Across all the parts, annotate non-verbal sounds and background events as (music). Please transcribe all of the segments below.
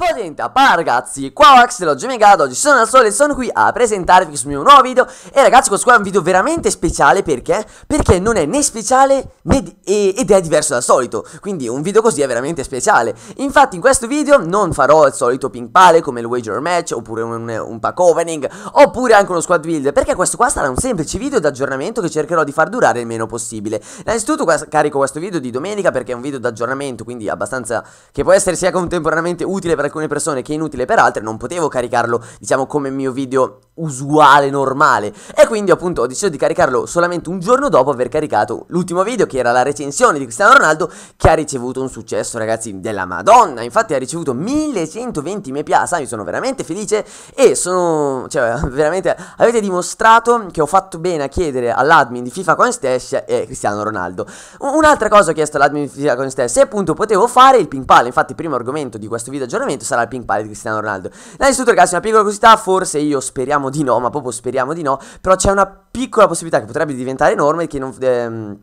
Potente a palla ragazzi, qua Wax dell'Oggi Megato, oggi sono da sole e sono qui a presentarvi questo mio nuovo video E ragazzi questo qua è un video veramente speciale perché? Perché non è né speciale né ed è diverso dal solito Quindi un video così è veramente speciale Infatti in questo video non farò il solito ping pale come il wager match oppure un, un pack opening Oppure anche uno squad build perché questo qua sarà un semplice video di aggiornamento che cercherò di far durare il meno possibile Innanzitutto carico questo video di domenica perché è un video di aggiornamento quindi abbastanza che può essere sia contemporaneamente utile per alcune persone che è inutile per altre, non potevo caricarlo, diciamo, come mio video usuale, normale. E quindi appunto ho deciso di caricarlo solamente un giorno dopo aver caricato l'ultimo video che era la recensione di Cristiano Ronaldo che ha ricevuto un successo ragazzi della madonna. Infatti ha ricevuto 1120 mi piace, io sono veramente felice e sono, cioè (laughs) veramente avete dimostrato che ho fatto bene a chiedere all'admin di FIFA Stash e Cristiano Ronaldo. Un'altra cosa ho chiesto all'admin di FIFA Stash, e appunto potevo fare il ping pal, infatti primo argomento di questo video aggiornamento momento sarà il pink pal di Cristiano Ronaldo. Innanzitutto ragazzi una piccola curiosità, forse io speriamo di no, ma proprio speriamo di no, però c'è una piccola possibilità che potrebbe diventare enorme che non... Ehm,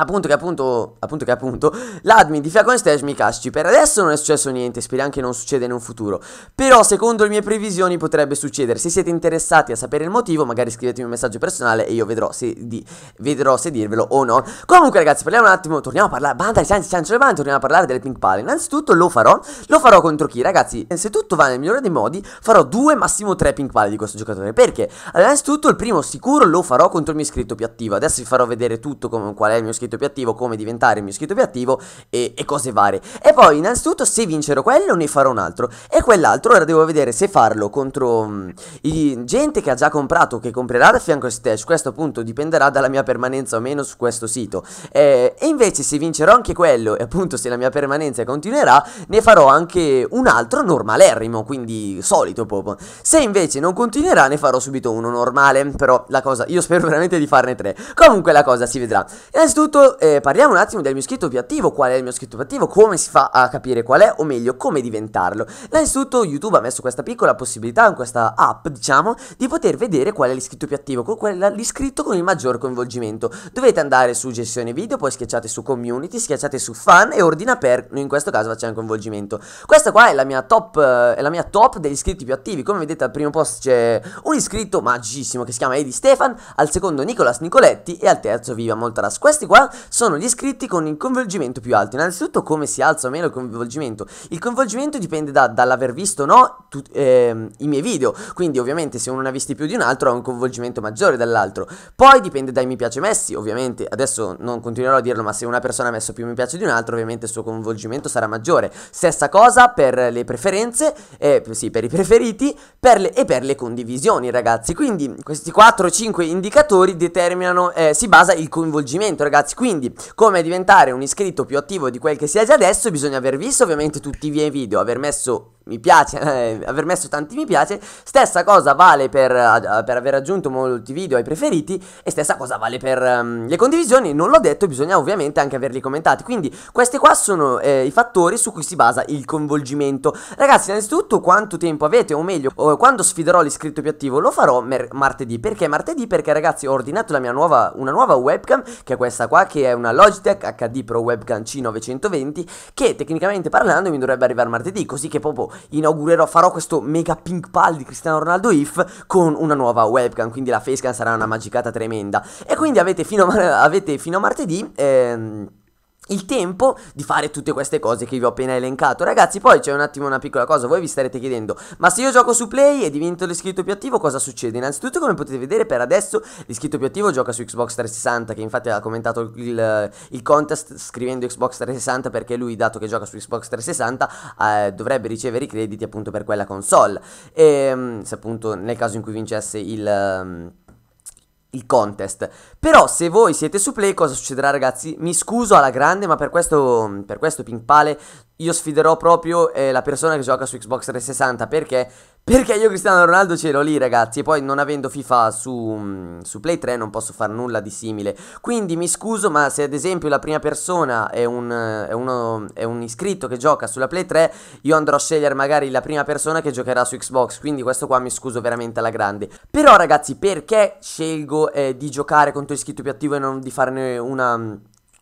Appunto che appunto, appunto che appunto, l'admin di Fiacon Stage mi casci. Per adesso non è successo niente, spero anche non succeda in un futuro. Però secondo le mie previsioni potrebbe succedere. Se siete interessati a sapere il motivo, magari scrivetemi un messaggio personale e io vedrò se, di, vedrò se dirvelo o no. Comunque ragazzi, parliamo un attimo, torniamo a parlare, banda, anzi, ciancio le bande, torniamo a parlare delle Pink Pal. Innanzitutto lo farò, lo farò contro chi? Ragazzi, se tutto va nel migliore dei modi, farò due, massimo tre Pink Pal di questo giocatore. Perché? Allora, innanzitutto il primo sicuro lo farò contro il mio iscritto più attivo. Adesso vi farò vedere tutto come, qual è il mio iscritto iscritto più attivo, come diventare il mio iscritto più attivo e, e cose varie. E poi innanzitutto se vincerò quello ne farò un altro e quell'altro ora devo vedere se farlo contro mh, mm, i, gente che ha già comprato, o che comprerà da fianco a Stash, questo appunto dipenderà dalla mia permanenza o meno su questo sito. Eh, e invece se vincerò anche quello e appunto se la mia permanenza continuerà ne farò anche un altro normalerrimo, quindi solito proprio. Se invece non continuerà ne farò subito uno normale, però la cosa, io spero veramente di farne tre. Comunque la cosa si vedrà. Innanzitutto Innanzitutto eh, parliamo un attimo del mio scritto più attivo, qual è il mio scritto più attivo, come si fa a capire qual è, o meglio, come diventarlo. Innanzitutto YouTube ha messo questa piccola possibilità in questa app, diciamo, di poter vedere qual è l'iscritto più attivo, l'iscritto con il maggior coinvolgimento. Dovete andare su gestione video, poi schiacciate su community, schiacciate su fan e ordina per, Noi in questo caso facciamo coinvolgimento. Questa qua è la mia top, è la mia top degli iscritti più attivi, come vedete al primo post c'è un iscritto magicissimo che si chiama Edi Stefan, al secondo Nicolas Nicoletti e al terzo Viva Moltras. Questi qua sono gli iscritti con il coinvolgimento più alto. Innanzitutto come si alza o meno il coinvolgimento? Il coinvolgimento dipende da, dall'aver visto o no tu, eh, i miei video, quindi ovviamente se uno ne ha visti più di un altro ha un coinvolgimento maggiore dell'altro. Poi dipende dai mi piace messi, ovviamente, adesso non continuerò a dirlo, ma se una persona ha messo più mi piace di un altro, ovviamente il suo coinvolgimento sarà maggiore. Stessa cosa per le preferenze, eh, sì, per i preferiti per le, e per le condivisioni, ragazzi. Quindi questi 4-5 indicatori determinano, eh, si basa il coinvolgimento, ragazzi. Quindi, come diventare un iscritto più attivo di quel che si è già adesso, bisogna aver visto ovviamente tutti i miei video, aver messo mi piace, (laughs) eh, aver messo tanti mi piace, stessa cosa vale per, eh, per, aver aggiunto molti video ai preferiti e stessa cosa vale per um, le condivisioni, non l'ho detto, bisogna ovviamente anche averli commentati, quindi questi qua sono eh, i fattori su cui si basa il coinvolgimento. Ragazzi, innanzitutto quanto tempo avete, o meglio, quando sfiderò l'iscritto più attivo lo farò martedì, perché martedì? Perché ragazzi ho ordinato la mia nuova, una nuova webcam, che è questa qua, che è una Logitech HD Pro Webcam C920, che tecnicamente parlando mi dovrebbe arrivare martedì, così che proprio inaugurerò, farò questo mega pink pal di Cristiano Ronaldo If con una nuova webcam, quindi la facecam sarà una magicata tremenda. E quindi avete fino a, avete fino a martedì... Ehm, il tempo di fare tutte queste cose che vi ho appena elencato. Ragazzi, poi c'è un attimo una piccola cosa, voi vi starete chiedendo, ma se io gioco su Play e divento l'iscritto più attivo, cosa succede? Innanzitutto, come potete vedere, per adesso l'iscritto più attivo gioca su Xbox 360, che infatti ha commentato il, il, contest scrivendo Xbox 360 perché lui, dato che gioca su Xbox 360, eh, dovrebbe ricevere i crediti appunto per quella console. E ehm, se appunto nel caso in cui vincesse il... Um, il contest. Però se voi siete su play cosa succederà ragazzi? Mi scuso alla grande ma per questo, per questo Pink Pale io sfiderò proprio eh, la persona che gioca su Xbox 360 perché perché io Cristiano Ronaldo c'ero lì ragazzi e poi non avendo FIFA su, mm, su, Play 3 non posso fare nulla di simile Quindi mi scuso ma se ad esempio la prima persona è un, è uno, è un iscritto che gioca sulla Play 3 Io andrò a scegliere magari la prima persona che giocherà su Xbox Quindi questo qua mi scuso veramente alla grande Però ragazzi perché scelgo eh, di giocare contro iscritto più attivo e non di farne una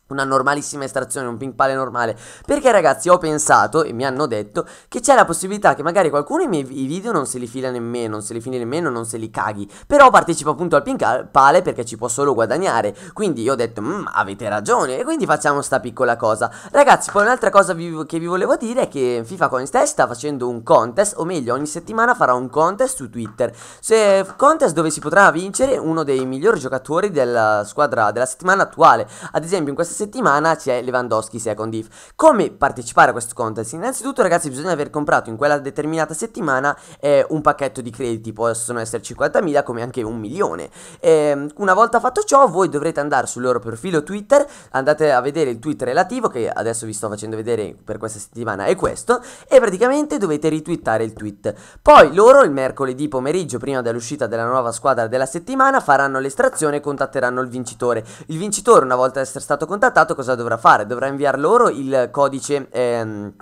una normalissima estrazione, un ping pale normale. Perché ragazzi ho pensato e mi hanno detto che c'è la possibilità che magari qualcuno i miei video non se li fila nemmeno, non se li fili nemmeno, non se li caghi. Però partecipa appunto al ping pale perché ci può solo guadagnare. Quindi io ho detto, mm, avete ragione. E quindi facciamo sta piccola cosa. Ragazzi, poi un'altra cosa vi, che vi volevo dire è che FIFA Contest sta facendo un contest, o meglio ogni settimana farà un contest su Twitter. Se, contest dove si potrà vincere uno dei migliori giocatori della squadra della settimana attuale. Ad esempio in questa settimana c'è Lewandowski Second If. Come partecipare a questo contest? Innanzitutto ragazzi bisogna aver comprato in quella determinata settimana eh, un pacchetto di crediti, possono essere 50.000 come anche un milione. Eh, una volta fatto ciò voi dovrete andare sul loro profilo Twitter, andate a vedere il tweet relativo che adesso vi sto facendo vedere per questa settimana è questo e praticamente dovete ritwittare il tweet. Poi loro il mercoledì pomeriggio prima dell'uscita della nuova squadra della settimana faranno l'estrazione e contatteranno il vincitore. Il vincitore una volta essere stato contattato contattato cosa dovrà fare? Dovrà inviare loro il codice ehm,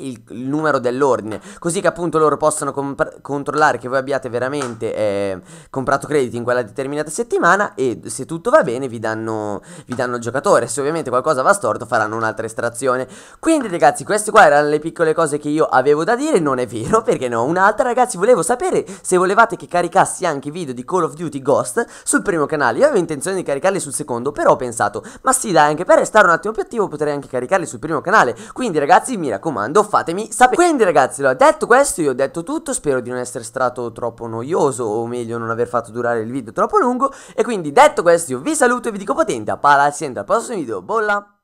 il, il, numero dell'ordine così che appunto loro possano compr- controllare che voi abbiate veramente eh, comprato crediti in quella determinata settimana e se tutto va bene vi danno, vi danno il giocatore se ovviamente qualcosa va storto faranno un'altra estrazione quindi ragazzi queste qua erano le piccole cose che io avevo da dire non è vero (laughs) perché no un'altra ragazzi volevo sapere se volevate che caricassi anche i video di Call of Duty Ghost sul primo canale io avevo intenzione di caricarli sul secondo però ho pensato ma sì dai anche per restare un attimo più attivo potrei anche caricarli sul primo canale quindi ragazzi mi raccomando fatemi sapere. Quindi ragazzi, allora, detto questo io ho detto tutto, spero di non essere stato troppo noioso o meglio non aver fatto durare il video troppo lungo e quindi detto questo io vi saluto e vi dico potente a pala, al prossimo video, bolla!